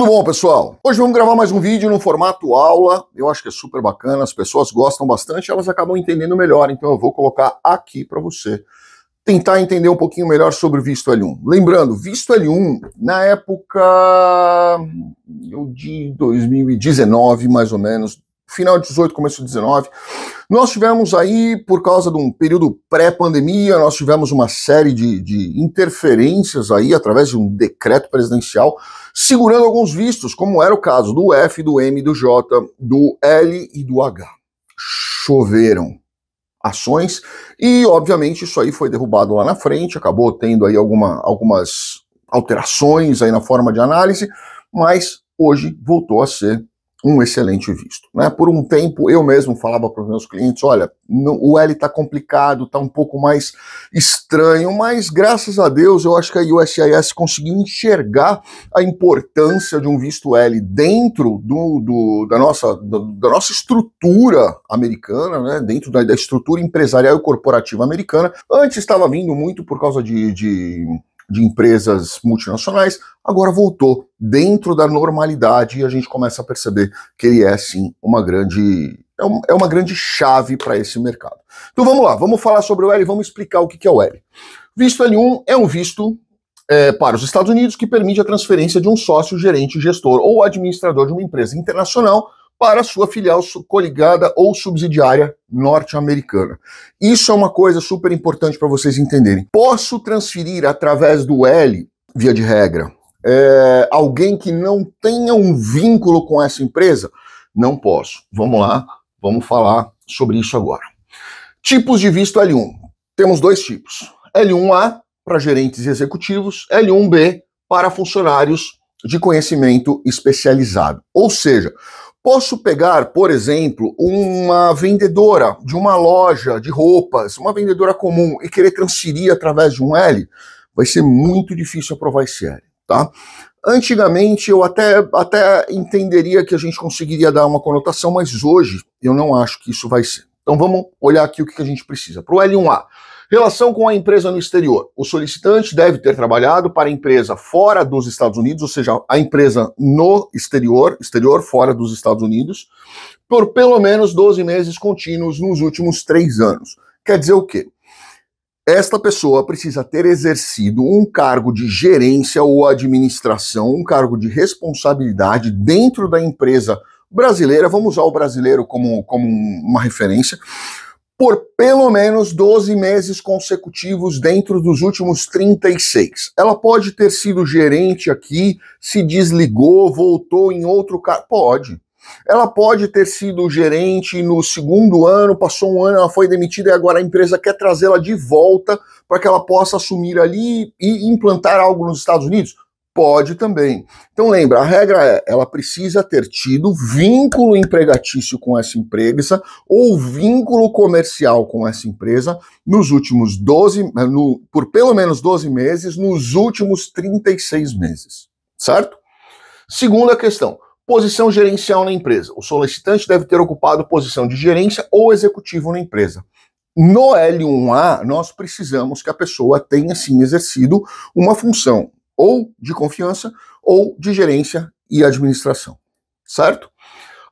Tudo bom, pessoal? Hoje vamos gravar mais um vídeo no formato aula. Eu acho que é super bacana, as pessoas gostam bastante, elas acabam entendendo melhor, então eu vou colocar aqui para você tentar entender um pouquinho melhor sobre o visto L1. Lembrando, visto L1, na época eu de 2019, mais ou menos, final de 18, começo de 19. Nós tivemos aí, por causa de um período pré-pandemia, nós tivemos uma série de, de, interferências aí, através de um decreto presidencial, segurando alguns vistos, como era o caso do F, do M, do J, do L e do H. Choveram ações e, obviamente, isso aí foi derrubado lá na frente, acabou tendo aí alguma, algumas alterações aí na forma de análise, mas hoje voltou a ser um excelente visto. Né? Por um tempo, eu mesmo falava para os meus clientes: olha, no, o L está complicado, está um pouco mais estranho, mas graças a Deus eu acho que a USIS conseguiu enxergar a importância de um visto L dentro do, do da, nossa, da, nossa estrutura americana, né? dentro da, da, estrutura empresarial e corporativa americana. Antes estava vindo muito por causa de, de de empresas multinacionais, agora voltou dentro da normalidade e a gente começa a perceber que ele é sim uma grande é, é uma grande chave para esse mercado. Então vamos lá, vamos falar sobre o L, vamos explicar o que, que é o L. Visto L1 é um visto é, para os Estados Unidos que permite a transferência de um sócio, gerente, gestor ou administrador de uma empresa internacional para sua filial coligada ou subsidiária norte-americana. Isso é uma coisa super importante para vocês entenderem. Posso transferir através do L, via de regra, é, alguém que não tenha um vínculo com essa empresa? Não posso. Vamos lá, vamos falar sobre isso agora. Tipos de visto L1. Temos dois tipos. L1A para gerentes e executivos, L1B para funcionários de conhecimento especializado. Ou seja, Posso pegar, por exemplo, uma vendedora de uma loja de roupas, uma vendedora comum, e querer transferir através de um L? Vai ser muito difícil aprovar esse L, tá? Antigamente eu até, até entenderia que a gente conseguiria dar uma conotação, mas hoje eu não acho que isso vai ser. Então vamos olhar aqui o que a gente precisa. Para o L1A, Relação com a empresa no exterior. O solicitante deve ter trabalhado para a empresa fora dos Estados Unidos, ou seja, a empresa no exterior, exterior fora dos Estados Unidos, por pelo menos 12 meses contínuos nos últimos três anos. Quer dizer o quê? Esta pessoa precisa ter exercido um cargo de gerência ou administração, um cargo de responsabilidade dentro da empresa brasileira. Vamos usar o brasileiro como, como uma referência por pelo menos 12 meses consecutivos dentro dos últimos 36. Ela pode ter sido gerente aqui, se desligou, voltou em outro cargo. Pode. Ela pode ter sido gerente no segundo ano, passou um ano, ela foi demitida e agora a empresa quer trazê-la de volta para que ela possa assumir ali e implantar algo nos Estados Unidos. Pode também. Então lembra, a regra é, ela precisa ter tido vínculo empregatício com essa empresa ou vínculo comercial com essa empresa nos últimos 12, eh, no, por pelo menos 12 meses, nos últimos 36 meses, certo? Segunda questão, posição gerencial na empresa. O solicitante deve ter ocupado posição de gerência ou executivo na empresa. No L1A, nós precisamos que a pessoa tenha sim exercido uma função ou de confiança ou de gerência e administração, certo?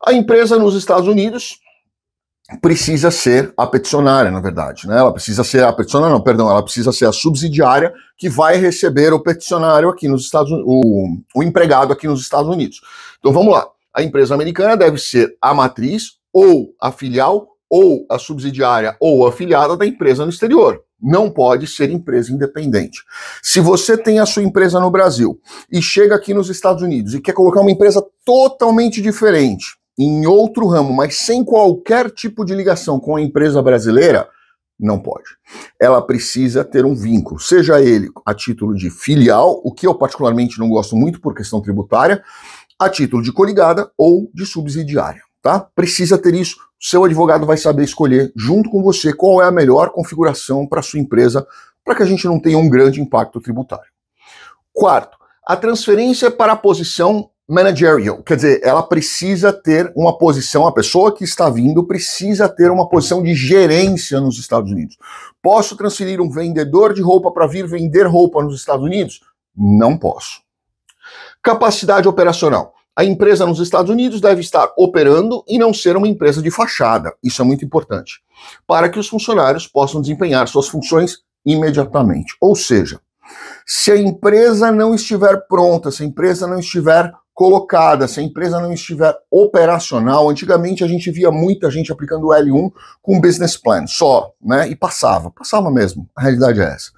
A empresa nos Estados Unidos precisa ser a peticionária, na verdade, né? Ela precisa ser a peticionária, não, perdão, ela precisa ser a subsidiária que vai receber o peticionário aqui nos Estados Unidos, o, o empregado aqui nos Estados Unidos. Então vamos lá. A empresa americana deve ser a matriz ou a filial ou a subsidiária ou afiliada da empresa no exterior. Não pode ser empresa independente. Se você tem a sua empresa no Brasil e chega aqui nos Estados Unidos e quer colocar uma empresa totalmente diferente, em outro ramo, mas sem qualquer tipo de ligação com a empresa brasileira, não pode. Ela precisa ter um vínculo, seja ele a título de filial, o que eu particularmente não gosto muito por questão tributária, a título de coligada ou de subsidiária, tá? Precisa ter isso seu advogado vai saber escolher, junto com você, qual é a melhor configuração para sua empresa, para que a gente não tenha um grande impacto tributário. Quarto, a transferência é para a posição managerial, quer dizer, ela precisa ter uma posição, a pessoa que está vindo precisa ter uma posição de gerência nos Estados Unidos. Posso transferir um vendedor de roupa para vir vender roupa nos Estados Unidos? Não posso. Capacidade operacional a empresa nos Estados Unidos deve estar operando e não ser uma empresa de fachada. Isso é muito importante. Para que os funcionários possam desempenhar suas funções imediatamente. Ou seja, se a empresa não estiver pronta, se a empresa não estiver colocada, se a empresa não estiver operacional, antigamente a gente via muita gente aplicando L1 com business plan só, né? E passava, passava mesmo. A realidade é essa.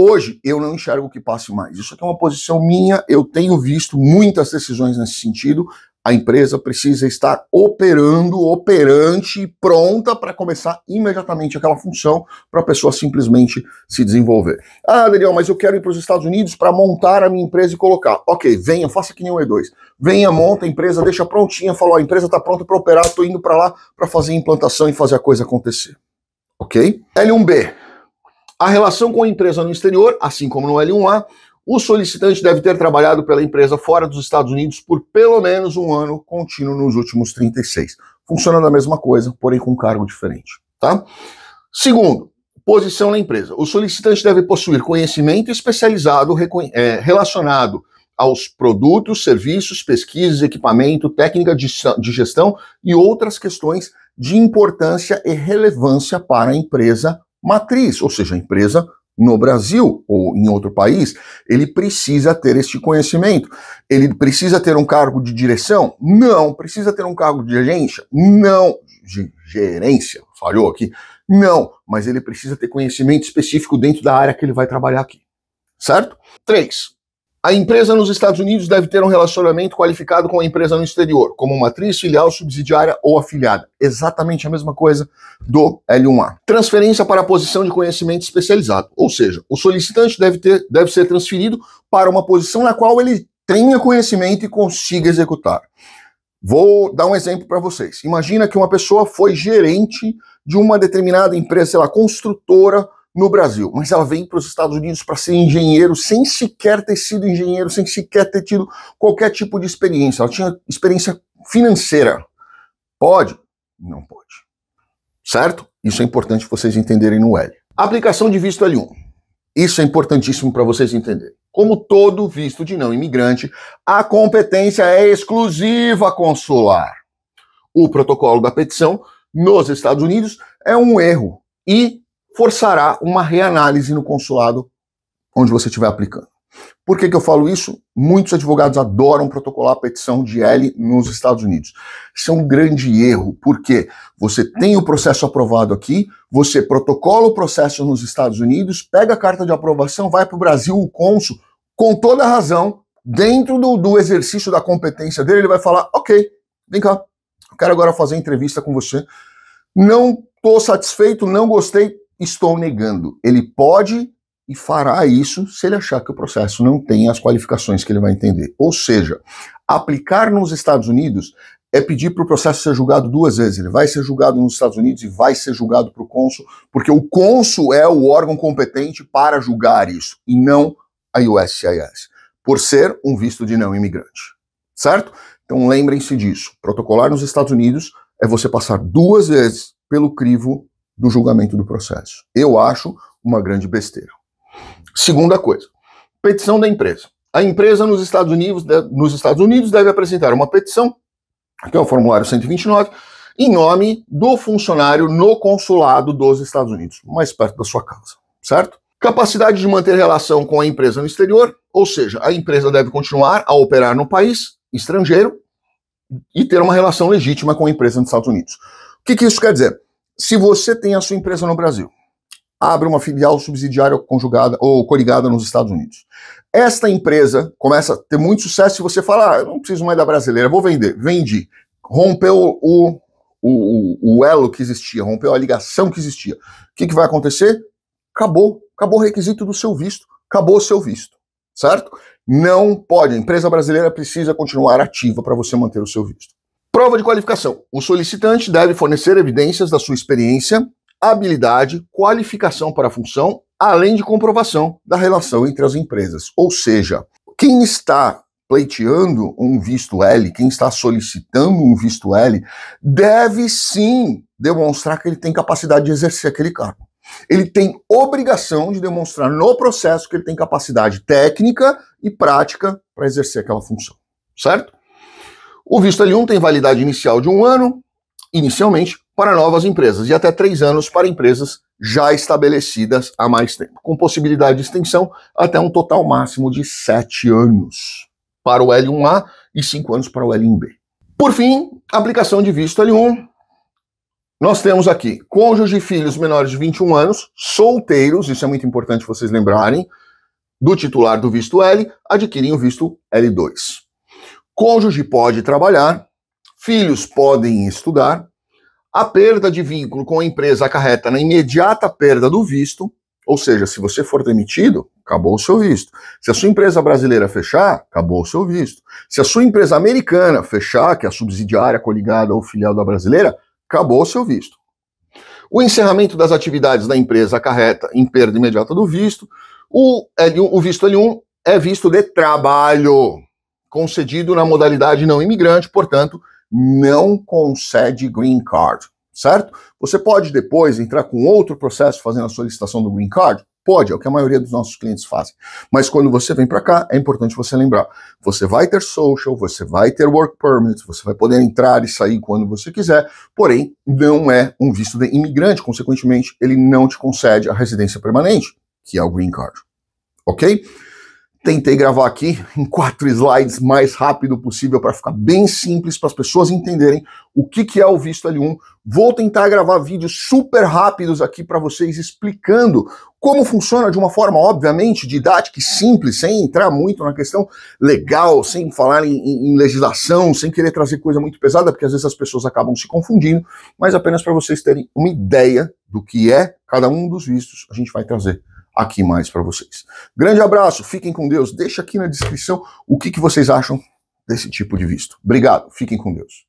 Hoje eu não enxergo que passe mais. Isso aqui é uma posição minha, eu tenho visto muitas decisões nesse sentido. A empresa precisa estar operando, operante, pronta para começar imediatamente aquela função para a pessoa simplesmente se desenvolver. Ah, Daniel, mas eu quero ir para os Estados Unidos para montar a minha empresa e colocar. Ok, venha, faça que nem o E2. Venha, monta a empresa, deixa prontinha, falou, a empresa está pronta para operar, estou indo para lá para fazer a implantação e fazer a coisa acontecer. Ok? L1B a relação com a empresa no exterior, assim como no L1A, o solicitante deve ter trabalhado pela empresa fora dos Estados Unidos por pelo menos um ano contínuo nos últimos 36. Funciona da mesma coisa, porém com cargo diferente, tá? Segundo, posição na empresa. O solicitante deve possuir conhecimento especializado é, relacionado aos produtos, serviços, pesquisas, equipamento, técnica de, de gestão e outras questões de importância e relevância para a empresa matriz, ou seja, a empresa no Brasil ou em outro país, ele precisa ter este conhecimento. Ele precisa ter um cargo de direção? Não. Precisa ter um cargo de gerência? Não. De gerência, falhou aqui? Não. Mas ele precisa ter conhecimento específico dentro da área que ele vai trabalhar aqui. Certo? Três. A empresa nos Estados Unidos deve ter um relacionamento qualificado com a empresa no exterior, como matriz, filial, subsidiária ou afiliada. Exatamente a mesma coisa do L1A. Transferência para a posição de conhecimento especializado, ou seja, o solicitante deve, ter, deve ser transferido para uma posição na qual ele tenha conhecimento e consiga executar. Vou dar um exemplo para vocês. Imagina que uma pessoa foi gerente de uma determinada empresa, sei lá, construtora no Brasil, mas ela vem para os Estados Unidos para ser engenheiro sem sequer ter sido engenheiro, sem sequer ter tido qualquer tipo de experiência. Ela tinha experiência financeira. Pode? Não pode. Certo? Isso é importante vocês entenderem no L. Aplicação de visto L1. Isso é importantíssimo para vocês entenderem. Como todo visto de não imigrante, a competência é exclusiva consular. O protocolo da petição nos Estados Unidos é um erro e forçará uma reanálise no consulado onde você estiver aplicando. Por que, que eu falo isso? Muitos advogados adoram protocolar a petição de L nos Estados Unidos. Isso é um grande erro, porque você tem o processo aprovado aqui, você protocola o processo nos Estados Unidos, pega a carta de aprovação, vai para o Brasil, o cônsul, com toda a razão, dentro do, do exercício da competência dele, ele vai falar: ok, vem cá, quero agora fazer entrevista com você. Não estou satisfeito, não gostei, estou negando. Ele pode e fará isso se ele achar que o processo não tem as qualificações que ele vai entender. Ou seja, aplicar nos Estados Unidos é pedir para o processo ser julgado duas vezes. Ele vai ser julgado nos Estados Unidos e vai ser julgado para o cônsul, porque o cônsul é o órgão competente para julgar isso, e não a USCIS, por ser um visto de não imigrante. Certo? Então lembrem-se disso. Protocolar nos Estados Unidos é você passar duas vezes pelo crivo do julgamento do processo. Eu acho uma grande besteira. Segunda coisa, petição da empresa. A empresa nos Estados Unidos, nos Estados Unidos deve apresentar uma petição, que é o formulário 129, em nome do funcionário no consulado dos Estados Unidos, mais perto da sua casa, certo? Capacidade de manter relação com a empresa no exterior, ou seja, a empresa deve continuar a operar no país estrangeiro e ter uma relação legítima com a empresa nos Estados Unidos. O que, que isso quer dizer? Se você tem a sua empresa no Brasil, abre uma filial subsidiária conjugada ou coligada nos Estados Unidos. Esta empresa começa a ter muito sucesso e você fala, ah, eu não preciso mais da brasileira, vou vender. Vendi. Rompeu o, o, o elo que existia, rompeu a ligação que existia. O que, que vai acontecer? Acabou. Acabou o requisito do seu visto. Acabou o seu visto. Certo? Não pode. A empresa brasileira precisa continuar ativa para você manter o seu visto. Prova de qualificação. O solicitante deve fornecer evidências da sua experiência, habilidade, qualificação para a função, além de comprovação da relação entre as empresas. Ou seja, quem está pleiteando um visto L, quem está solicitando um visto L, deve sim demonstrar que ele tem capacidade de exercer aquele cargo. Ele tem obrigação de demonstrar no processo que ele tem capacidade técnica e prática para exercer aquela função, certo? O visto L1 tem validade inicial de um ano, inicialmente, para novas empresas e até três anos para empresas já estabelecidas há mais tempo, com possibilidade de extensão até um total máximo de sete anos para o L1A e cinco anos para o L1B. Por fim, aplicação de visto L1. Nós temos aqui cônjuge e filhos menores de 21 anos, solteiros, isso é muito importante vocês lembrarem, do titular do visto L, adquirem o visto L2 cônjuge pode trabalhar, filhos podem estudar, a perda de vínculo com a empresa acarreta na imediata perda do visto, ou seja, se você for demitido, acabou o seu visto. Se a sua empresa brasileira fechar, acabou o seu visto. Se a sua empresa americana fechar, que é a subsidiária coligada ou filial da brasileira, acabou o seu visto. O encerramento das atividades da empresa acarreta em perda imediata do visto. O, L1, o visto L1 é visto de trabalho concedido na modalidade não imigrante, portanto, não concede green card, certo? Você pode depois entrar com outro processo fazendo a solicitação do green card? Pode, é o que a maioria dos nossos clientes fazem. Mas quando você vem para cá, é importante você lembrar: você vai ter social, você vai ter work permit, você vai poder entrar e sair quando você quiser, porém, não é um visto de imigrante, consequentemente, ele não te concede a residência permanente, que é o green card. Ok? Tentei gravar aqui em quatro slides mais rápido possível para ficar bem simples para as pessoas entenderem o que, que é o visto L1. Vou tentar gravar vídeos super rápidos aqui para vocês explicando como funciona de uma forma, obviamente, didática e simples, sem entrar muito na questão legal, sem falar em, em, legislação, sem querer trazer coisa muito pesada, porque às vezes as pessoas acabam se confundindo, mas apenas para vocês terem uma ideia do que é cada um dos vistos, a gente vai trazer aqui mais para vocês. Grande abraço, fiquem com Deus. Deixa aqui na descrição o que, que vocês acham desse tipo de visto. Obrigado, fiquem com Deus.